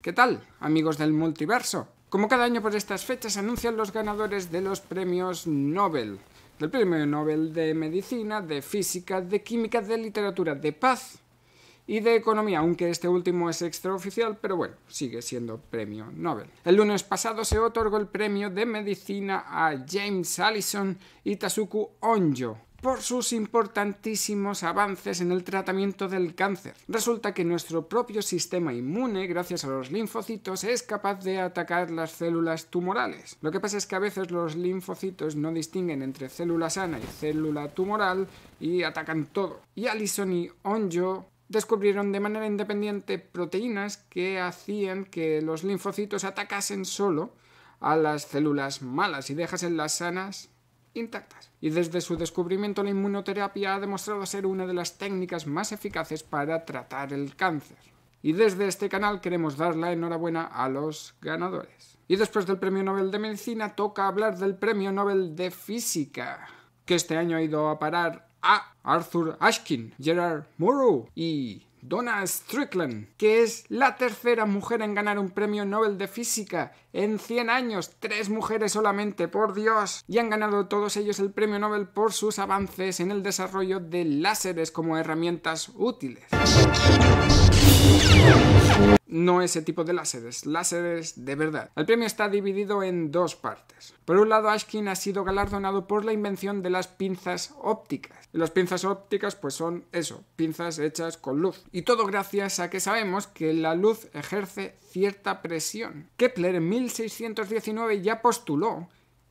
¿Qué tal, amigos del multiverso? Como cada año por estas fechas anuncian los ganadores de los premios Nobel, del premio Nobel de Medicina, de Física, de Química, de Literatura, de Paz y de Economía, aunque este último es extraoficial, pero bueno, sigue siendo premio Nobel. El lunes pasado se otorgó el premio de Medicina a James Allison y Tasuku Onjo, por sus importantísimos avances en el tratamiento del cáncer. Resulta que nuestro propio sistema inmune, gracias a los linfocitos, es capaz de atacar las células tumorales. Lo que pasa es que a veces los linfocitos no distinguen entre célula sana y célula tumoral y atacan todo. Y Allison y Onjo descubrieron de manera independiente proteínas que hacían que los linfocitos atacasen solo a las células malas y dejasen las sanas intactas. Y desde su descubrimiento la inmunoterapia ha demostrado ser una de las técnicas más eficaces para tratar el cáncer. Y desde este canal queremos dar la enhorabuena a los ganadores. Y después del Premio Nobel de Medicina toca hablar del Premio Nobel de Física, que este año ha ido a parar a Arthur Ashkin, Gerard Morrow y Donna Strickland, que es la tercera mujer en ganar un premio Nobel de Física en 100 años, tres mujeres solamente, por Dios, y han ganado todos ellos el premio Nobel por sus avances en el desarrollo de láseres como herramientas útiles. No ese tipo de láseres, láseres de verdad. El premio está dividido en dos partes. Por un lado, Ashkin ha sido galardonado por la invención de las pinzas ópticas las pinzas ópticas pues son eso, pinzas hechas con luz. Y todo gracias a que sabemos que la luz ejerce cierta presión. Kepler en 1619 ya postuló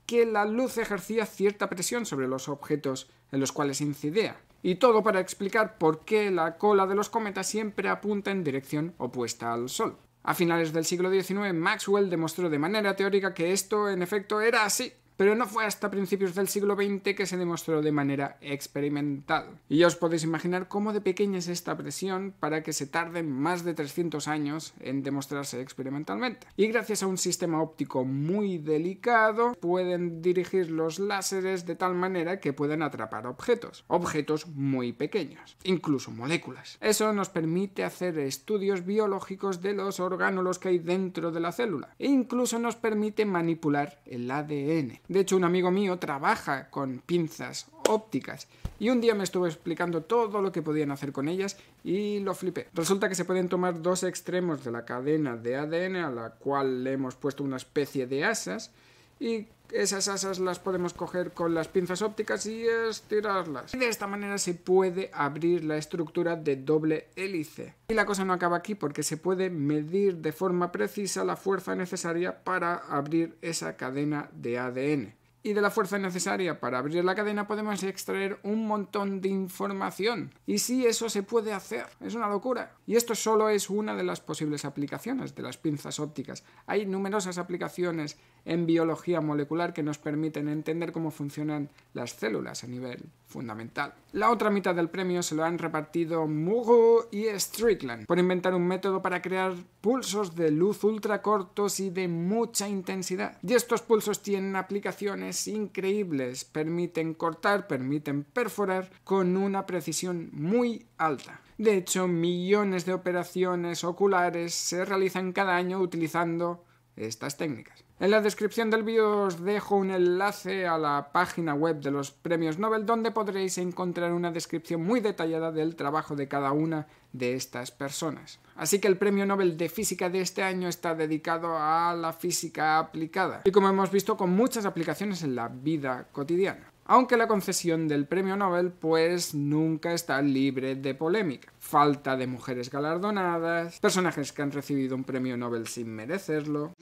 que la luz ejercía cierta presión sobre los objetos en los cuales incidía. Y todo para explicar por qué la cola de los cometas siempre apunta en dirección opuesta al Sol. A finales del siglo XIX, Maxwell demostró de manera teórica que esto, en efecto, era así, pero no fue hasta principios del siglo XX que se demostró de manera experimental. Y ya os podéis imaginar cómo de pequeña es esta presión para que se tarden más de 300 años en demostrarse experimentalmente. Y gracias a un sistema óptico muy delicado, pueden dirigir los láseres de tal manera que puedan atrapar objetos, objetos muy pequeños, incluso moléculas. Eso nos permite hacer estudios biológicos de los orgánulos que hay dentro de la célula, e incluso nos permite manipular el ADN. De hecho, un amigo mío trabaja con pinzas ópticas y un día me estuvo explicando todo lo que podían hacer con ellas y lo flipé. Resulta que se pueden tomar dos extremos de la cadena de ADN a la cual le hemos puesto una especie de asas y esas asas las podemos coger con las pinzas ópticas y estirarlas. Y de esta manera se puede abrir la estructura de doble hélice. Y la cosa no acaba aquí porque se puede medir de forma precisa la fuerza necesaria para abrir esa cadena de ADN y de la fuerza necesaria para abrir la cadena podemos extraer un montón de información. Y sí, eso se puede hacer, es una locura. Y esto solo es una de las posibles aplicaciones de las pinzas ópticas. Hay numerosas aplicaciones en biología molecular que nos permiten entender cómo funcionan las células a nivel fundamental. La otra mitad del premio se lo han repartido Mugu y Strickland por inventar un método para crear pulsos de luz ultra cortos y de mucha intensidad. Y estos pulsos tienen aplicaciones increíbles, permiten cortar, permiten perforar con una precisión muy alta. De hecho, millones de operaciones oculares se realizan cada año utilizando estas técnicas. En la descripción del vídeo os dejo un enlace a la página web de los premios Nobel donde podréis encontrar una descripción muy detallada del trabajo de cada una de estas personas. Así que el premio Nobel de Física de este año está dedicado a la física aplicada y como hemos visto con muchas aplicaciones en la vida cotidiana aunque la concesión del premio Nobel pues nunca está libre de polémica. Falta de mujeres galardonadas, personajes que han recibido un premio Nobel sin merecerlo.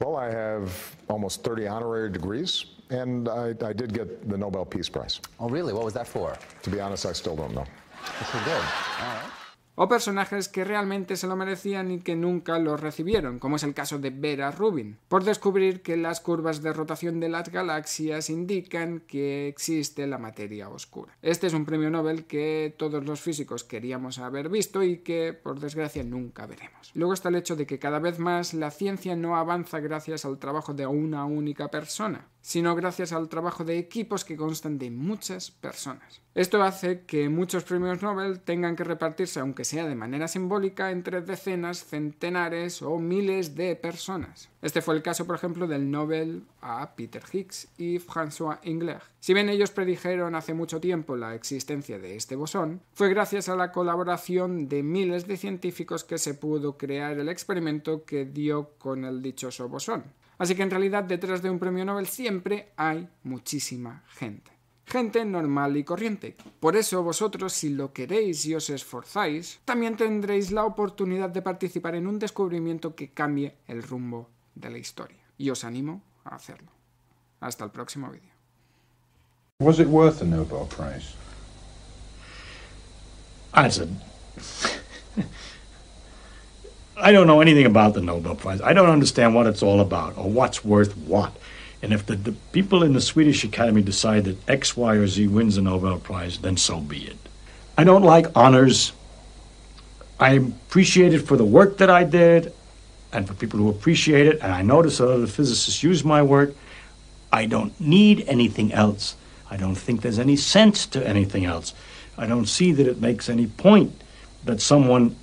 Well, I have almost 30 honorary degrees, and I, I did get the Nobel Peace Prize. Oh, really? What was that for? To be honest, I still don't know. good. All right o personajes que realmente se lo merecían y que nunca lo recibieron, como es el caso de Vera Rubin, por descubrir que las curvas de rotación de las galaxias indican que existe la materia oscura. Este es un premio Nobel que todos los físicos queríamos haber visto y que, por desgracia, nunca veremos. Luego está el hecho de que cada vez más la ciencia no avanza gracias al trabajo de una única persona sino gracias al trabajo de equipos que constan de muchas personas. Esto hace que muchos premios Nobel tengan que repartirse, aunque sea de manera simbólica, entre decenas, centenares o miles de personas. Este fue el caso, por ejemplo, del Nobel a Peter Higgs y François Englert. Si bien ellos predijeron hace mucho tiempo la existencia de este bosón, fue gracias a la colaboración de miles de científicos que se pudo crear el experimento que dio con el dichoso bosón. Así que en realidad detrás de un premio Nobel siempre hay muchísima gente. Gente normal y corriente. Por eso vosotros, si lo queréis y os esforzáis, también tendréis la oportunidad de participar en un descubrimiento que cambie el rumbo de la historia. Y os animo a hacerlo. Hasta el próximo vídeo. Nobel I don't know anything about the Nobel Prize. I don't understand what it's all about or what's worth what. And if the, the, people in the Swedish Academy decide that X, Y, or Z wins the Nobel Prize, then so be it. I don't like honors. I appreciate it for the work that I did and for people who appreciate it. And I notice that other physicists use my work. I don't need anything else. I don't think there's any sense to anything else. I don't see that it makes any point that someone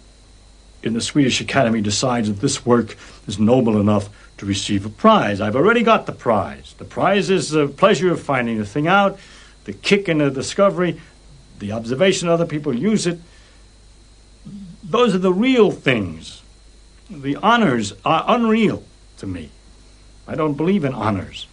in the Swedish Academy decides that this work is noble enough to receive a prize. I've already got the prize. The prize is the pleasure of finding the thing out, the kick in the discovery, the observation other people use it. Those are the real things. The honors are unreal to me. I don't believe in honors.